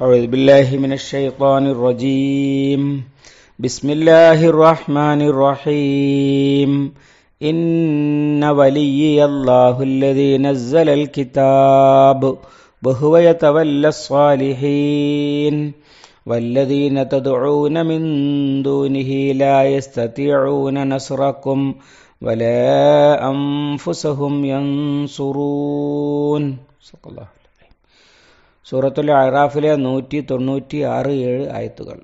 أعوذ بالله من الشيطان الرجيم بسم الله الرحمن الرحيم إن وليي الله الذي نزل الكتاب وهو يتولى الصالحين والذين تدعون من دونه لا يستطيعون نصركم ولا أنفسهم ينصرون صدق الله സൂറത്തുൽ അറാഫിലെ നൂറ്റി തൊണ്ണൂറ്റി ആറ് ഏഴ് ആയത്തുകൾ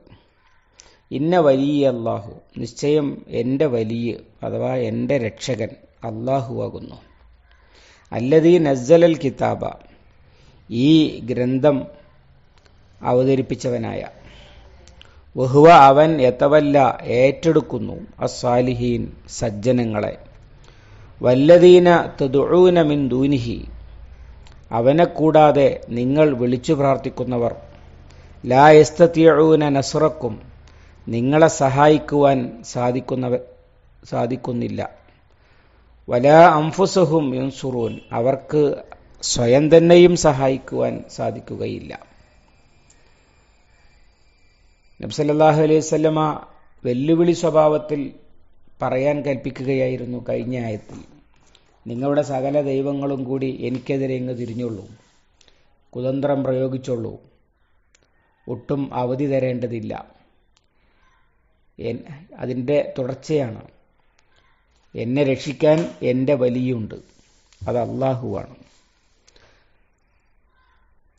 ഇന്ന വലിയ അള്ളാഹു നിശ്ചയം എൻ്റെ വലിയ അഥവാ എൻ്റെ രക്ഷകൻ അള്ളാഹുവാകുന്നു അല്ലതീ നസ്സലൽ കിതാബ ഈ ഗ്രന്ഥം അവതരിപ്പിച്ചവനായ വഹുവ അവൻ എത്തവല്ല ഏറ്റെടുക്കുന്നു അസ്വാലിഹീൻ സജ്ജനങ്ങളെ വല്ലദീന തദുഊന മിൻ ദൂനിഹി അവനെ കൂടാതെ നിങ്ങൾ വിളിച്ചു പ്രാർത്ഥിക്കുന്നവർ ലാ എസ്തത്തിയൂന നസുറക്കും നിങ്ങളെ സഹായിക്കുവാൻ സാധിക്കുന്നവ സാധിക്കുന്നില്ല വലാ അംഫുസഹും യുൻസുറൂൻ അവർക്ക് സ്വയം തന്നെയും സഹായിക്കുവാൻ സാധിക്കുകയില്ല നബ്സല്ലാഹു അലൈഹി സ്വല്ലമ വെല്ലുവിളി സ്വഭാവത്തിൽ പറയാൻ കൽപ്പിക്കുകയായിരുന്നു കഴിഞ്ഞ ആയത്തിൽ നിങ്ങളുടെ സകല ദൈവങ്ങളും കൂടി എനിക്കെതിരെ ഇങ്ങ് തിരിഞ്ഞുള്ളൂ കുതന്ത്രം പ്രയോഗിച്ചുള്ളൂ ഒട്ടും അവധി തരേണ്ടതില്ല അതിൻ്റെ തുടർച്ചയാണ് എന്നെ രക്ഷിക്കാൻ എൻ്റെ വലിയുണ്ട് അത് അള്ളാഹുവാണ്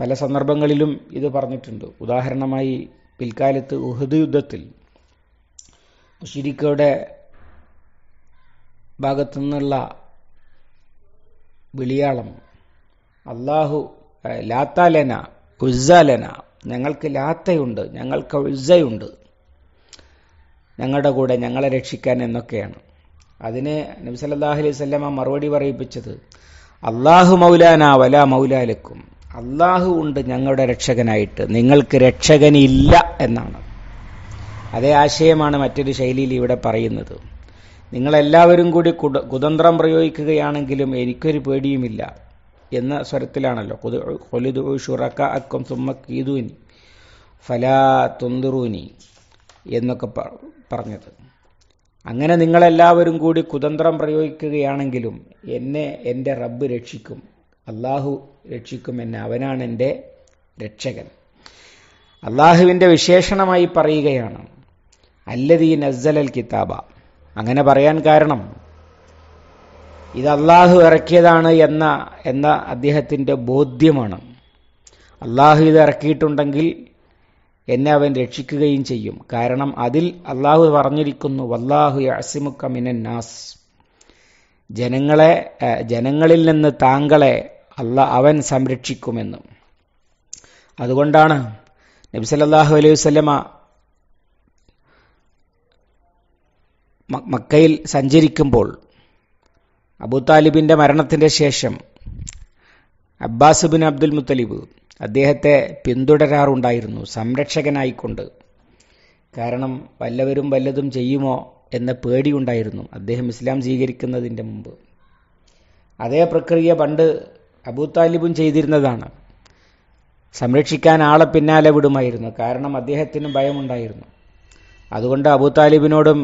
പല സന്ദർഭങ്ങളിലും ഇത് പറഞ്ഞിട്ടുണ്ട് ഉദാഹരണമായി പിൽക്കാലത്ത് ഉഹദ് യുദ്ധത്തിൽ മുഷിരിക്കയുടെ ഭാഗത്തു നിന്നുള്ള വിളിയാളം അള്ളാഹു ലാത്താലന ഉസ്സാലന ഞങ്ങൾക്ക് ലാത്തയുണ്ട് ഞങ്ങൾക്ക് ഉസ്സയുണ്ട് ഞങ്ങളുടെ കൂടെ ഞങ്ങളെ രക്ഷിക്കാൻ എന്നൊക്കെയാണ് അതിന് നബി സല്ലാഹു അലൈഹി സ്വല്ലമ മറുപടി പറയിപ്പിച്ചത് അള്ളാഹു മൗലാന വല മൗലാലക്കും അള്ളാഹു ഉണ്ട് ഞങ്ങളുടെ രക്ഷകനായിട്ട് നിങ്ങൾക്ക് രക്ഷകനില്ല എന്നാണ് അതേ ആശയമാണ് മറ്റൊരു ശൈലിയിൽ ഇവിടെ പറയുന്നത് നിങ്ങളെല്ലാവരും കൂടി കുട കുതന്ത്രം പ്രയോഗിക്കുകയാണെങ്കിലും എനിക്കൊരു പേടിയുമില്ല എന്ന സ്വരത്തിലാണല്ലോ കുതു കൊലുതു ഷുറക്ക അക്കം സുമ്മ കീതൂനി ഫലാ തുന്തുറൂനി എന്നൊക്കെ പറഞ്ഞത് അങ്ങനെ നിങ്ങളെല്ലാവരും കൂടി കുതന്ത്രം പ്രയോഗിക്കുകയാണെങ്കിലും എന്നെ എൻ്റെ റബ്ബ് രക്ഷിക്കും അള്ളാഹു രക്ഷിക്കും എന്നെ അവനാണ് എൻ്റെ രക്ഷകൻ അള്ളാഹുവിൻ്റെ വിശേഷണമായി പറയുകയാണ് അല്ലതീ നസ്സലൽ കിതാബ അങ്ങനെ പറയാൻ കാരണം ഇത് അള്ളാഹു ഇറക്കിയതാണ് എന്ന എന്ന അദ്ദേഹത്തിൻ്റെ ബോധ്യമാണ് അള്ളാഹു ഇത് ഇറക്കിയിട്ടുണ്ടെങ്കിൽ എന്നെ അവൻ രക്ഷിക്കുകയും ചെയ്യും കാരണം അതിൽ അള്ളാഹു പറഞ്ഞിരിക്കുന്നു വല്ലാഹു അസിമുക്ക മിനന്നാസ് ജനങ്ങളെ ജനങ്ങളിൽ നിന്ന് താങ്കളെ അല്ല അവൻ സംരക്ഷിക്കുമെന്നും അതുകൊണ്ടാണ് നബിസലല്ലാഹു അലൈഹി വസ്ലമ മക്കയിൽ സഞ്ചരിക്കുമ്പോൾ അബൂതാലിബിൻ്റെ മരണത്തിൻ്റെ ശേഷം അബ്ബാസ് ബിൻ അബ്ദുൽ മുത്തലിബ് അദ്ദേഹത്തെ പിന്തുടരാറുണ്ടായിരുന്നു സംരക്ഷകനായിക്കൊണ്ട് കാരണം വല്ലവരും വല്ലതും ചെയ്യുമോ എന്ന പേടിയുണ്ടായിരുന്നു അദ്ദേഹം ഇസ്ലാം സ്വീകരിക്കുന്നതിൻ്റെ മുമ്പ് അതേ പ്രക്രിയ പണ്ട് അബൂതാലിബും ചെയ്തിരുന്നതാണ് സംരക്ഷിക്കാൻ ആളെ പിന്നാലെ വിടുമായിരുന്നു കാരണം അദ്ദേഹത്തിന് ഭയമുണ്ടായിരുന്നു അതുകൊണ്ട് അബൂതാലിബിനോടും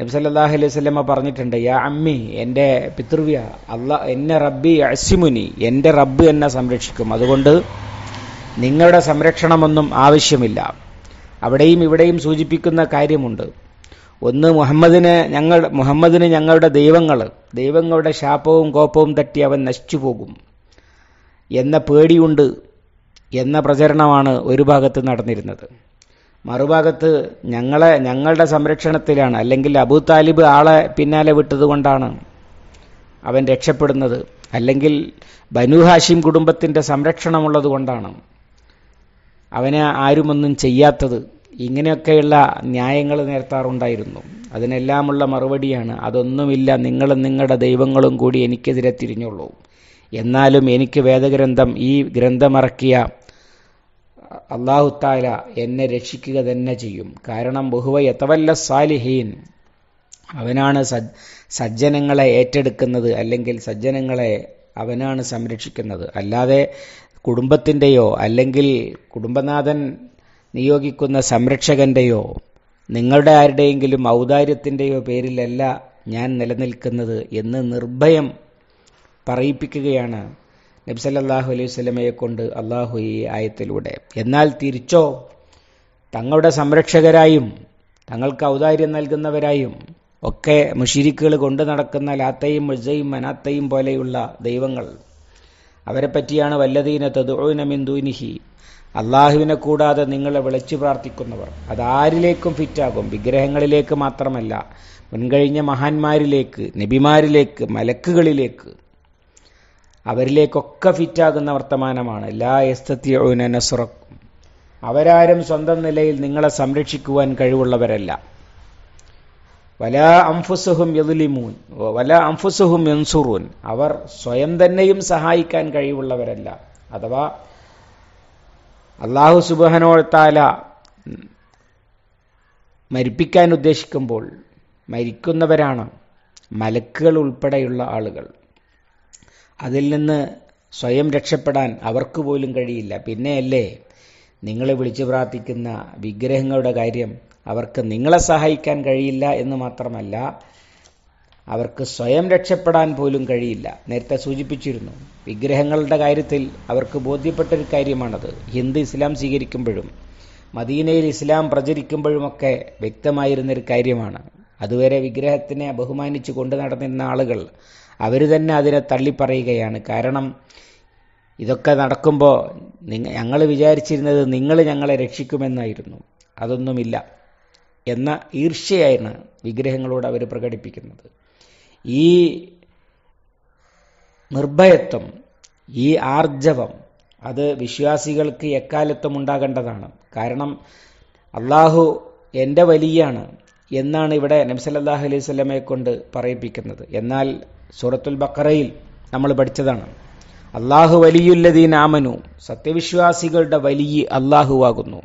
നബ്സല്ലാഹു അലൈഹി സ്വലമ പറഞ്ഞിട്ടുണ്ട് യാ അമ്മി എൻ്റെ പിതൃവ്യ അല്ല എന്നെ റബ്ബി അസിമുനി എൻ്റെ റബ്ബ് എന്നെ സംരക്ഷിക്കും അതുകൊണ്ട് നിങ്ങളുടെ സംരക്ഷണമൊന്നും ആവശ്യമില്ല അവിടെയും ഇവിടെയും സൂചിപ്പിക്കുന്ന കാര്യമുണ്ട് ഒന്ന് മുഹമ്മദിനെ ഞങ്ങൾ മുഹമ്മദിന് ഞങ്ങളുടെ ദൈവങ്ങൾ ദൈവങ്ങളുടെ ശാപവും കോപവും തട്ടി അവൻ നശിച്ചു പോകും എന്ന പേടിയുണ്ട് എന്ന പ്രചരണമാണ് ഒരു ഭാഗത്ത് നടന്നിരുന്നത് മറുഭാഗത്ത് ഞങ്ങളെ ഞങ്ങളുടെ സംരക്ഷണത്തിലാണ് അല്ലെങ്കിൽ അബൂ താലിബ് ആളെ പിന്നാലെ വിട്ടതുകൊണ്ടാണ് അവൻ രക്ഷപ്പെടുന്നത് അല്ലെങ്കിൽ ബനു ഹാഷിം കുടുംബത്തിൻ്റെ സംരക്ഷണമുള്ളത് കൊണ്ടാണ് അവനെ ആരുമൊന്നും ചെയ്യാത്തത് ഇങ്ങനെയൊക്കെയുള്ള ന്യായങ്ങൾ നേർത്താറുണ്ടായിരുന്നു അതിനെല്ലാമുള്ള മറുപടിയാണ് അതൊന്നുമില്ല നിങ്ങളും നിങ്ങളുടെ ദൈവങ്ങളും കൂടി എനിക്കെതിരെ തിരിഞ്ഞുള്ളൂ എന്നാലും എനിക്ക് വേദഗ്രന്ഥം ഈ ഗ്രന്ഥമിറക്കിയ അള്ളാഹുത്താല എന്നെ രക്ഷിക്കുക തന്നെ ചെയ്യും കാരണം ബഹുവ യഥവല്ല സാലിഹീൻ അവനാണ് സജ്ജനങ്ങളെ ഏറ്റെടുക്കുന്നത് അല്ലെങ്കിൽ സജ്ജനങ്ങളെ അവനാണ് സംരക്ഷിക്കുന്നത് അല്ലാതെ കുടുംബത്തിൻ്റെയോ അല്ലെങ്കിൽ കുടുംബനാഥൻ നിയോഗിക്കുന്ന സംരക്ഷകൻ്റെയോ നിങ്ങളുടെ ആരുടെയെങ്കിലും ഔദാര്യത്തിൻ്റെയോ പേരിലല്ല ഞാൻ നിലനിൽക്കുന്നത് എന്ന് നിർഭയം പറയിപ്പിക്കുകയാണ് നബ്സല്ലാഹു അലൈഹി സ്വലമയെ കൊണ്ട് അള്ളാഹു ഈ ആയത്തിലൂടെ എന്നാൽ തിരിച്ചോ തങ്ങളുടെ സംരക്ഷകരായും തങ്ങൾക്ക് ഔദാര്യം നൽകുന്നവരായും ഒക്കെ മുഷിരിക്കുകൾ കൊണ്ടു നടക്കുന്ന ലാത്തയും മുജയും മനാത്തയും പോലെയുള്ള ദൈവങ്ങൾ അവരെ പറ്റിയാണ് വല്ലതീന തദുന മിന്ദൂനിഹി അള്ളാഹുവിനെ കൂടാതെ നിങ്ങളെ വിളിച്ചു പ്രാർത്ഥിക്കുന്നവർ അതാരിലേക്കും ഫിറ്റാകും വിഗ്രഹങ്ങളിലേക്ക് മാത്രമല്ല മുൻകഴിഞ്ഞ മഹാന്മാരിലേക്ക് നബിമാരിലേക്ക് മലക്കുകളിലേക്ക് അവരിലേക്കൊക്കെ ഫിറ്റാകുന്ന വർത്തമാനമാണ് ലാ എസ്തത്തിയോന നസുറക്കും അവരാരും സ്വന്തം നിലയിൽ നിങ്ങളെ സംരക്ഷിക്കുവാൻ കഴിവുള്ളവരല്ല വല അംഫുസുഹും യദുലിമൂൻ വല അംഫുസുഹും യൻസുറൂൻ അവർ സ്വയം തന്നെയും സഹായിക്കാൻ കഴിവുള്ളവരല്ല അഥവാ അള്ളാഹു സുബഹനോത്താല മരിപ്പിക്കാൻ ഉദ്ദേശിക്കുമ്പോൾ മരിക്കുന്നവരാണ് മലക്കുകൾ ഉൾപ്പെടെയുള്ള ആളുകൾ അതിൽ നിന്ന് സ്വയം രക്ഷപ്പെടാൻ അവർക്ക് പോലും കഴിയില്ല പിന്നെയല്ലേ നിങ്ങളെ വിളിച്ചു പ്രാർത്ഥിക്കുന്ന വിഗ്രഹങ്ങളുടെ കാര്യം അവർക്ക് നിങ്ങളെ സഹായിക്കാൻ കഴിയില്ല എന്ന് മാത്രമല്ല അവർക്ക് സ്വയം രക്ഷപ്പെടാൻ പോലും കഴിയില്ല നേരത്തെ സൂചിപ്പിച്ചിരുന്നു വിഗ്രഹങ്ങളുടെ കാര്യത്തിൽ അവർക്ക് ബോധ്യപ്പെട്ടൊരു കാര്യമാണത് ഹിന്ദു ഇസ്ലാം സ്വീകരിക്കുമ്പോഴും മദീനയിൽ ഇസ്ലാം പ്രചരിക്കുമ്പോഴുമൊക്കെ വ്യക്തമായിരുന്നൊരു കാര്യമാണ് അതുവരെ വിഗ്രഹത്തിനെ ബഹുമാനിച്ചു കൊണ്ട് നടന്നിരുന്ന ആളുകൾ അവർ തന്നെ അതിനെ തള്ളിപ്പറയുകയാണ് കാരണം ഇതൊക്കെ നടക്കുമ്പോൾ നിങ്ങ ഞങ്ങൾ വിചാരിച്ചിരുന്നത് നിങ്ങൾ ഞങ്ങളെ രക്ഷിക്കുമെന്നായിരുന്നു അതൊന്നുമില്ല എന്ന ഈർഷ്യയാണ് വിഗ്രഹങ്ങളോട് അവർ പ്രകടിപ്പിക്കുന്നത് ഈ നിർഭയത്വം ഈ ആർജവം അത് വിശ്വാസികൾക്ക് എക്കാലത്തും ഉണ്ടാകേണ്ടതാണ് കാരണം അള്ളാഹു എൻ്റെ വലിയാണ് എന്നാണ് ഇവിടെ നബ്സല്ലാഹു അലൈഹി സ്വലമയെ കൊണ്ട് പറയിപ്പിക്കുന്നത് എന്നാൽ സൂറത്തുൽ ബക്കറയിൽ നമ്മൾ പഠിച്ചതാണ് അള്ളാഹു വലിയുല്ലതീൻ ആമനു സത്യവിശ്വാസികളുടെ വലിയ ആകുന്നു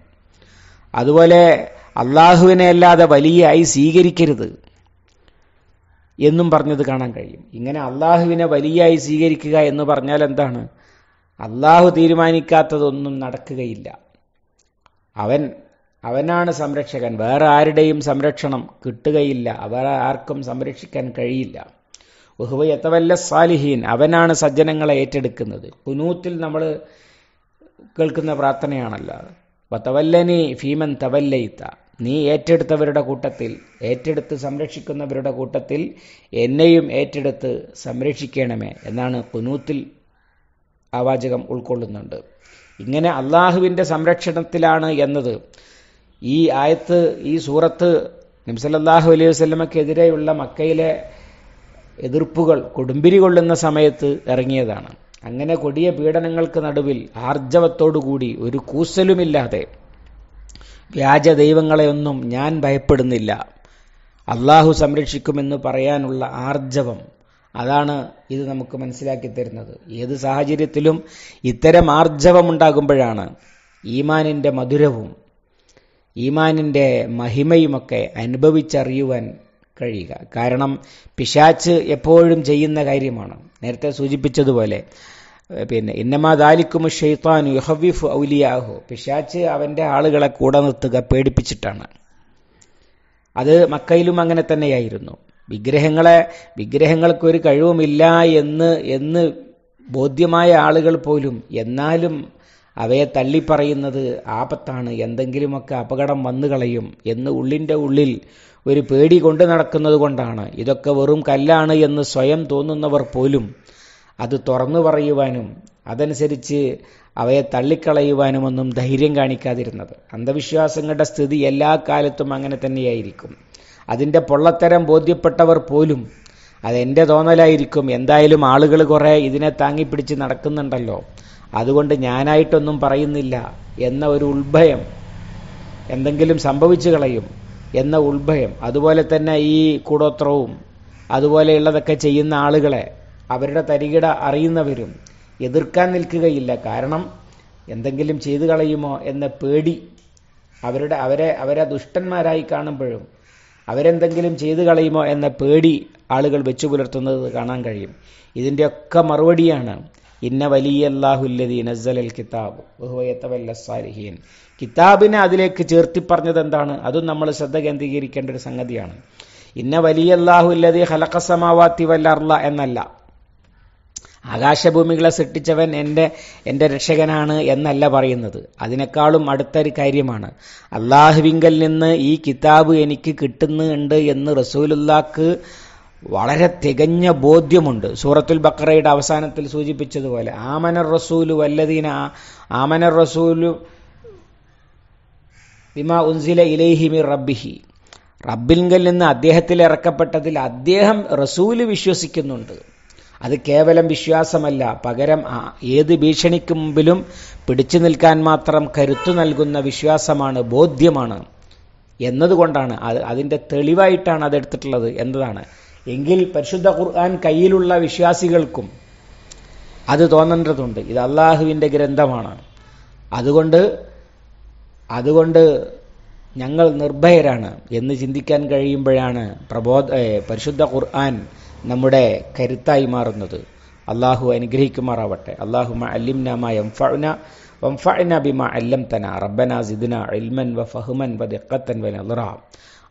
അതുപോലെ അള്ളാഹുവിനെ അല്ലാതെ വലിയായി സ്വീകരിക്കരുത് എന്നും പറഞ്ഞത് കാണാൻ കഴിയും ഇങ്ങനെ അള്ളാഹുവിനെ വലിയായി സ്വീകരിക്കുക എന്ന് പറഞ്ഞാൽ എന്താണ് അള്ളാഹു തീരുമാനിക്കാത്തതൊന്നും നടക്കുകയില്ല അവൻ അവനാണ് സംരക്ഷകൻ വേറെ ആരുടെയും സംരക്ഷണം കിട്ടുകയില്ല അവർ ആർക്കും സംരക്ഷിക്കാൻ കഴിയില്ല ബഹുവ എത്തവല്ല സാലിഹീൻ അവനാണ് സജ്ജനങ്ങളെ ഏറ്റെടുക്കുന്നത് കുനൂത്തിൽ നമ്മൾ കേൾക്കുന്ന പ്രാർത്ഥനയാണല്ലോ തവല്ലനി ഭീമൻ തവല്ലയിത്ത നീ ഏറ്റെടുത്തവരുടെ കൂട്ടത്തിൽ ഏറ്റെടുത്ത് സംരക്ഷിക്കുന്നവരുടെ കൂട്ടത്തിൽ എന്നെയും ഏറ്റെടുത്ത് സംരക്ഷിക്കണമേ എന്നാണ് കുനൂത്തിൽ ആവാചകം ഉൾക്കൊള്ളുന്നുണ്ട് ഇങ്ങനെ അള്ളാഹുവിൻ്റെ സംരക്ഷണത്തിലാണ് എന്നത് ഈ ആയത്ത് ഈ സൂറത്ത് നിംസലല്ലാഹു അലൈഹി വസ്ലമക്കെതിരെയുള്ള മക്കയിലെ എതിർപ്പുകൾ കൊടുമ്പിരി കൊള്ളുന്ന സമയത്ത് ഇറങ്ങിയതാണ് അങ്ങനെ കൊടിയ പീഡനങ്ങൾക്ക് നടുവിൽ ആർജവത്തോടുകൂടി ഒരു കൂസലുമില്ലാതെ വ്യാജ ദൈവങ്ങളെയൊന്നും ഞാൻ ഭയപ്പെടുന്നില്ല അള്ളാഹു സംരക്ഷിക്കുമെന്ന് പറയാനുള്ള ആർജവം അതാണ് ഇത് നമുക്ക് മനസ്സിലാക്കി തരുന്നത് ഏത് സാഹചര്യത്തിലും ഇത്തരം ആർജവമുണ്ടാകുമ്പോഴാണ് ഈമാനിൻ്റെ മധുരവും ഈമാനിൻ്റെ മഹിമയുമൊക്കെ അനുഭവിച്ചറിയുവാൻ കഴിയുക കാരണം പിശാച്ച് എപ്പോഴും ചെയ്യുന്ന കാര്യമാണ് നേരത്തെ സൂചിപ്പിച്ചതുപോലെ പിന്നെ ഇന്നമാ ദാലിക്കും ഷെയ്ത്താൻ യുഹവിഫ് ഔലിയാഹു പിശാച്ച് അവൻ്റെ ആളുകളെ കൂടെ നിർത്തുക പേടിപ്പിച്ചിട്ടാണ് അത് മക്കയിലും അങ്ങനെ തന്നെയായിരുന്നു വിഗ്രഹങ്ങളെ വിഗ്രഹങ്ങൾക്ക് ഒരു കഴിവുമില്ല എന്ന് എന്ന് ബോധ്യമായ ആളുകൾ പോലും എന്നാലും അവയെ തള്ളിപ്പറയുന്നത് ആപത്താണ് എന്തെങ്കിലുമൊക്കെ അപകടം വന്നു കളയും എന്ന് ഉള്ളിൻ്റെ ഉള്ളിൽ ഒരു പേടി കൊണ്ട് നടക്കുന്നത് കൊണ്ടാണ് ഇതൊക്കെ വെറും കല്ലാണ് എന്ന് സ്വയം തോന്നുന്നവർ പോലും അത് തുറന്നു പറയുവാനും അതനുസരിച്ച് അവയെ തള്ളിക്കളയുവാനുമൊന്നും ധൈര്യം കാണിക്കാതിരുന്നത് അന്ധവിശ്വാസങ്ങളുടെ സ്ഥിതി എല്ലാ കാലത്തും അങ്ങനെ തന്നെയായിരിക്കും അതിൻ്റെ പൊള്ളത്തരം ബോധ്യപ്പെട്ടവർ പോലും അതെൻ്റെ തോന്നലായിരിക്കും എന്തായാലും ആളുകൾ കുറേ ഇതിനെ താങ്ങിപ്പിടിച്ച് നടക്കുന്നുണ്ടല്ലോ അതുകൊണ്ട് ഞാനായിട്ടൊന്നും പറയുന്നില്ല എന്ന ഒരു ഉത്ഭയം എന്തെങ്കിലും സംഭവിച്ചു കളയും എന്ന ഉത്ഭയം അതുപോലെ തന്നെ ഈ കൂടോത്രവും അതുപോലെയുള്ളതൊക്കെ ചെയ്യുന്ന ആളുകളെ അവരുടെ തരികിട അറിയുന്നവരും എതിർക്കാൻ നിൽക്കുകയില്ല കാരണം എന്തെങ്കിലും ചെയ്തു കളയുമോ എന്ന പേടി അവരുടെ അവരെ അവരെ ദുഷ്ടന്മാരായി കാണുമ്പോഴും അവരെന്തെങ്കിലും ചെയ്തു കളയുമോ എന്ന പേടി ആളുകൾ വെച്ചു പുലർത്തുന്നത് കാണാൻ കഴിയും ഇതിൻ്റെയൊക്കെ മറുപടിയാണ് ഇന്ന വലിയല്ലാഹുല്ലതി നസ്സലൽ കിതാബ് ബഹുവയത്തവല്ലസാലിഹീൻ കിതാബിനെ അതിലേക്ക് ചേർത്തി പറഞ്ഞത് എന്താണ് അതും നമ്മൾ ശ്രദ്ധ കേന്ദ്രീകരിക്കേണ്ട ഒരു സംഗതിയാണ് ഇന്ന വലിയ അള്ളാഹുല്ലതി ഹലക്കസമാവാത്തി വല്ലർല എന്നല്ല ആകാശഭൂമികളെ സൃഷ്ടിച്ചവൻ എൻ്റെ എൻ്റെ രക്ഷകനാണ് എന്നല്ല പറയുന്നത് അതിനേക്കാളും അടുത്തൊരു കാര്യമാണ് അള്ളാഹുവിങ്കൽ നിന്ന് ഈ കിതാബ് എനിക്ക് കിട്ടുന്നുണ്ട് എന്ന് റസൂലുല്ലാക്ക് വളരെ തികഞ്ഞ ബോധ്യമുണ്ട് സൂറത്തുൽ ബക്കറയുടെ അവസാനത്തിൽ സൂചിപ്പിച്ചതുപോലെ ആമനർ റസൂലു വല്ലദീന ആമനർ റസൂലു ബിമ ഉൻസില ഇലൈഹിമി റബ്ബിഹി റബ്ബിൽങ്കൽ നിന്ന് അദ്ദേഹത്തിൽ ഇറക്കപ്പെട്ടതിൽ അദ്ദേഹം റസൂല് വിശ്വസിക്കുന്നുണ്ട് അത് കേവലം വിശ്വാസമല്ല പകരം ഏത് ഭീഷണിക്ക് മുമ്പിലും പിടിച്ചു നിൽക്കാൻ മാത്രം കരുത്തു നൽകുന്ന വിശ്വാസമാണ് ബോധ്യമാണ് എന്നതുകൊണ്ടാണ് അത് അതിൻ്റെ തെളിവായിട്ടാണ് അതെടുത്തിട്ടുള്ളത് എന്നതാണ് എങ്കിൽ പരിശുദ്ധ ഖുർആൻ കയ്യിലുള്ള വിശ്വാസികൾക്കും അത് തോന്നേണ്ടതുണ്ട് ഇത് അള്ളാഹുവിൻ്റെ ഗ്രന്ഥമാണ് അതുകൊണ്ട് അതുകൊണ്ട് ഞങ്ങൾ നിർഭയരാണ് എന്ന് ചിന്തിക്കാൻ കഴിയുമ്പോഴാണ് പ്രബോധ പരിശുദ്ധ ഖുർആൻ നമ്മുടെ കരുത്തായി മാറുന്നത് അള്ളാഹു അനുഗ്രഹിക്കുമാറാവട്ടെ അള്ളാഹു അലിംനമ എംഫന വംഫന ബിമ അല്ലം തന റബ്ബന സിദ്ന ഇൽമൻ വ ഫഹ്മൻ വ ദിഖത്തൻ വ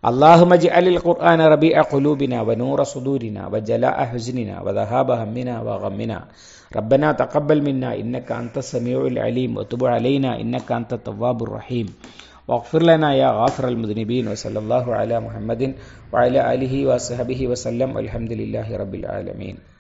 اللهم اجعل القرآن ربيع قلوبنا ونور صدورنا وجلاء حزننا وذهاب همنا وغمنا ربنا تقبل منا إنك أنت السميع العليم وتب علينا إنك أنت التواب الرحيم واغفر لنا يا غافر المذنبين وصلى الله على محمد وعلى آله وصحبه وسلم والحمد لله رب العالمين